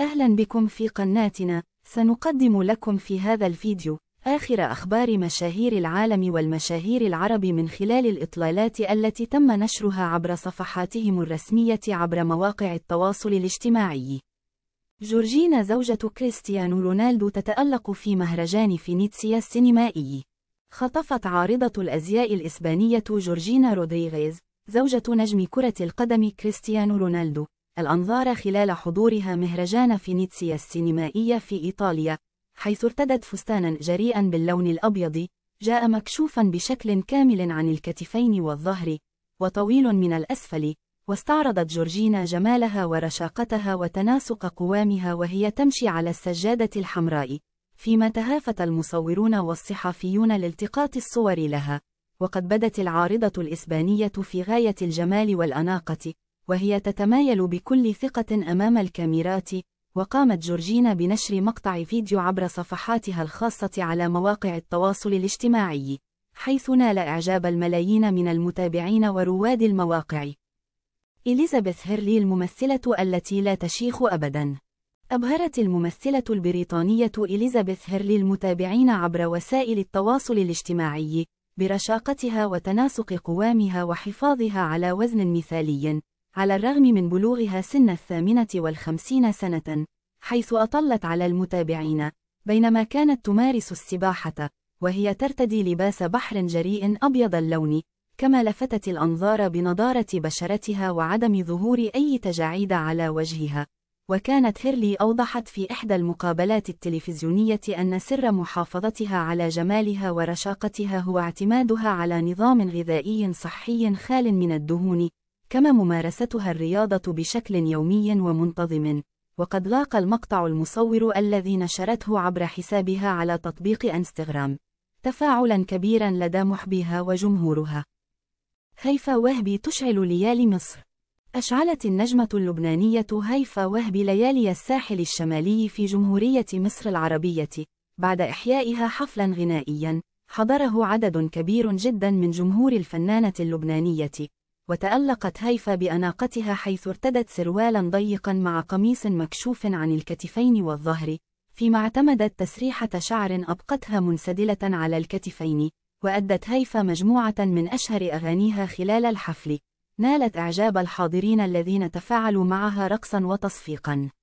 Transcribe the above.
أهلا بكم في قناتنا سنقدم لكم في هذا الفيديو آخر أخبار مشاهير العالم والمشاهير العرب من خلال الإطلالات التي تم نشرها عبر صفحاتهم الرسمية عبر مواقع التواصل الاجتماعي جورجينا زوجة كريستيانو رونالدو تتألق في مهرجان فينيتسيا السينمائي خطفت عارضة الأزياء الإسبانية جورجينا رودريغيز زوجة نجم كرة القدم كريستيانو رونالدو الأنظار خلال حضورها مهرجان فينيتسيا السينمائية في إيطاليا حيث ارتدت فستانا جريئا باللون الأبيض جاء مكشوفا بشكل كامل عن الكتفين والظهر وطويل من الأسفل واستعرضت جورجينا جمالها ورشاقتها وتناسق قوامها وهي تمشي على السجادة الحمراء فيما تهافت المصورون والصحفيون لالتقاط الصور لها وقد بدت العارضة الإسبانية في غاية الجمال والأناقة وهي تتمايل بكل ثقة أمام الكاميرات، وقامت جورجينا بنشر مقطع فيديو عبر صفحاتها الخاصة على مواقع التواصل الاجتماعي، حيث نال إعجاب الملايين من المتابعين ورواد المواقع. إليزابيث هيرلي الممثلة التي لا تشيخ أبداً أبهرت الممثلة البريطانية إليزابيث هيرلي المتابعين عبر وسائل التواصل الاجتماعي برشاقتها وتناسق قوامها وحفاظها على وزن مثالي على الرغم من بلوغها سن الثامنة والخمسين سنة، حيث أطلت على المتابعين، بينما كانت تمارس السباحة، وهي ترتدي لباس بحر جريء أبيض اللون، كما لفتت الأنظار بنضارة بشرتها وعدم ظهور أي تجاعيد على وجهها. وكانت هيرلي أوضحت في إحدى المقابلات التلفزيونية أن سر محافظتها على جمالها ورشاقتها هو اعتمادها على نظام غذائي صحي خال من الدهون، كما ممارستها الرياضة بشكل يومي ومنتظم وقد لاقى المقطع المصور الذي نشرته عبر حسابها على تطبيق انستغرام تفاعلا كبيرا لدى محبيها وجمهورها هيفا وهبي تشعل ليالي مصر أشعلت النجمة اللبنانية هيفا وهبي ليالي الساحل الشمالي في جمهورية مصر العربية بعد إحيائها حفلا غنائيا حضره عدد كبير جدا من جمهور الفنانة اللبنانية وتألقت هيفا بأناقتها حيث ارتدت سروالا ضيقا مع قميص مكشوف عن الكتفين والظهر فيما اعتمدت تسريحة شعر أبقتها منسدلة على الكتفين وأدت هيفا مجموعة من أشهر أغانيها خلال الحفل نالت إعجاب الحاضرين الذين تفاعلوا معها رقصا وتصفيقا